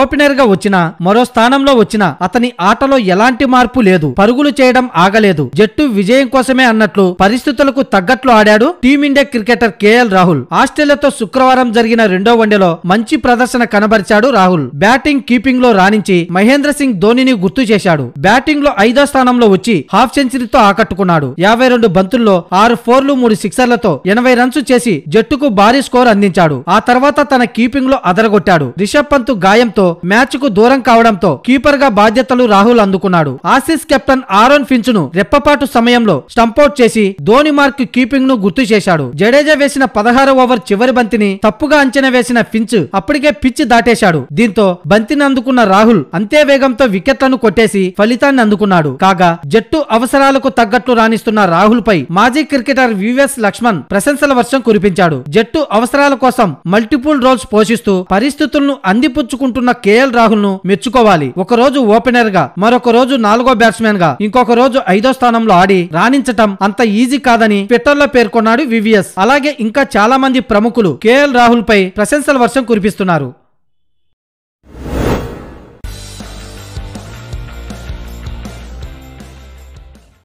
ఓపెనర్గా వచ్చినా మరో స్థానంలో వచ్చినా అతని ఆటలో ఎలాంటి మార్పు లేదు పరుగులు చేయడం ఆగలేదు జట్టు విజయం కోసమే అన్నట్లు పరిస్థితులకు తగ్గట్లు ఆడాడు టీమిండియా క్రికెటర్ కేఎల్ రాహుల్ ఆస్ట్రేలియాతో శుక్రవారం జరిగిన రెండో వన్డేలో మంచి ప్రదర్శన కనబరిచాడు రాహుల్ బ్యాటింగ్ కీపింగ్ లో రాణించి మహేంద్ర సింగ్ ధోనిని గుర్తు చేశాడు బ్యాటింగ్ లో ఐదో స్థానంలో వచ్చి హాఫ్ సెంచరీతో ఆకట్టుకున్నాడు యాభై రెండు బంతుల్లో ఆరు ఫోర్లు మూడు సిక్సర్లతో ఎనభై రన్స్ చేసి జట్టుకు భారీ స్కోర్ అందించాడు ఆ తర్వాత తన కీపింగ్ లో అదరగొట్టాడు రిషబ్ పంత్ గాయం సహాయంతో మ్యాచ్ కు దూరం కావడంతో కీపర్ గా బాధ్యతలు రాహుల్ అందుకున్నాడు ఆసీస్ కెప్టెన్ ఆరోన్ ఫించ్ ను రెప్పపాటు సమయంలో స్టంపౌట్ చేసి ధోని మార్క్ కీపింగ్ ను గుర్తు చేశాడు జడేజా వేసిన పదహారు ఓవర్ చివరి బంతిని తప్పుగా అంచనా వేసిన ఫించ్ అప్పటికే పిచ్ దాటేశాడు దీంతో బంతిని అందుకున్న రాహుల్ అంతే వేగంతో వికెట్లను కొట్టేసి ఫలితాన్ని అందుకున్నాడు కాగా జట్టు అవసరాలకు తగ్గట్లు రాణిస్తున్న రాహుల్ పై మాజీ క్రికెటర్ వివిఎస్ లక్ష్మణ్ ప్రశంసల వర్షం కురిపించాడు జట్టు అవసరాల కోసం మల్టిపుల్ రోల్స్ పోషిస్తూ పరిస్థితులను అందిపుచ్చుకుంటున్న ఆడుతున్న కేఎల్ రాహుల్ ను మెచ్చుకోవాలి ఒక రోజు ఓపెనర్ గా మరొక రోజు నాలుగో బ్యాట్స్మెన్ గా ఇంకొక రోజు ఐదో స్థానంలో ఆడి రాణించటం అంత ఈజీ కాదని ట్విట్టర్ లో పేర్కొన్నాడు వివిఎస్ అలాగే ఇంకా చాలా మంది ప్రముఖులు కేఎల్ రాహుల్ పై ప్రశంసల వర్షం కురిపిస్తున్నారు